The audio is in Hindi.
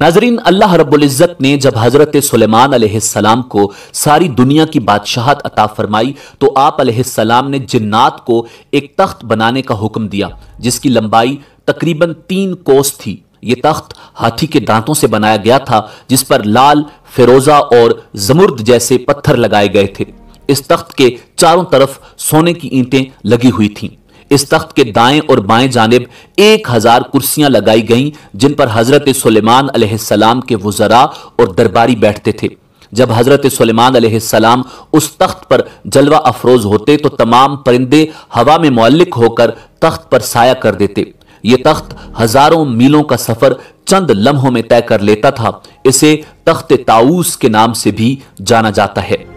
नाजरीन अल्लाह रबुल्जत ने जब हज़रत सलेमान सलाम को सारी दुनिया की बादशाहत अता फरमाई तो आप सलाम ने जिन्नात को एक तख्त बनाने का हुक्म दिया जिसकी लंबाई तकरीबन तीन कोस थी ये तख्त हाथी के दांतों से बनाया गया था जिस पर लाल फिरोज़ा और जमुर्द जैसे पत्थर लगाए गए थे इस तख्त के चारों तरफ सोने की ईंटें लगी हुई थीं इस तख्त के दाएं और बाएं जानब एक हजार कुर्सियां लगाई गईं जिन पर हजरत सुलेमान अलैहिस्सलाम के वजरा और दरबारी बैठते थे जब हजरत सुलेमान अलैहिस्सलाम उस तख्त पर जलवा अफरोज होते तो तमाम परिंदे हवा में मौलिक होकर तख्त पर साया कर देते ये तख्त हजारों मीलों का सफर चंद लम्हों में तय कर लेता था इसे तख्त ताऊस के नाम से भी जाना जाता है